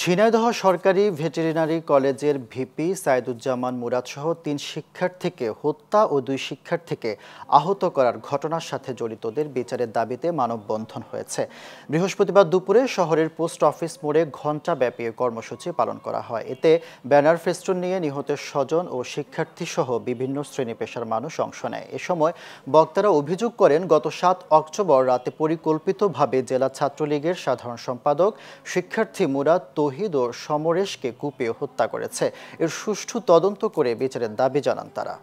ঝিনাইদহ সরকারি ভেটেরিনারি কলেজের ভিপি সাইদুজ্জামান মুরাদসহ তিন শিক্ষার্থীকে হত্যা ও দুই শিক্ষার্থীকে আহত করার ঘটনার সাথে জড়িতদের বিচারের দাবিতে মানববন্ধন হয়েছে বৃহস্পতিবার দুপুরে শহরের পোস্ট অফিস মোড়ে ঘণ্টাব্যাপী কর্মসূচি পালন করা হয় এতে ব্যানার ফেস্টুন নিয়ে নিহতের স্বজন ও শিক্ষার্থীসহ বিভিন্ন শ্রেণী পেশার মানুষ অংশ নেয় এ সময় বক্তারা অভিযোগ করেন গত সাত অক্টোবর রাতে পরিকল্পিতভাবে জেলা ছাত্রলীগের সাধারণ সম্পাদক শিক্ষার্থী মুরাদ তহিদ ও সমরেশকে কুপিয়ে হত্যা করেছে এর সুষ্ঠু তদন্ত করে বিচারের দাবি জানান তারা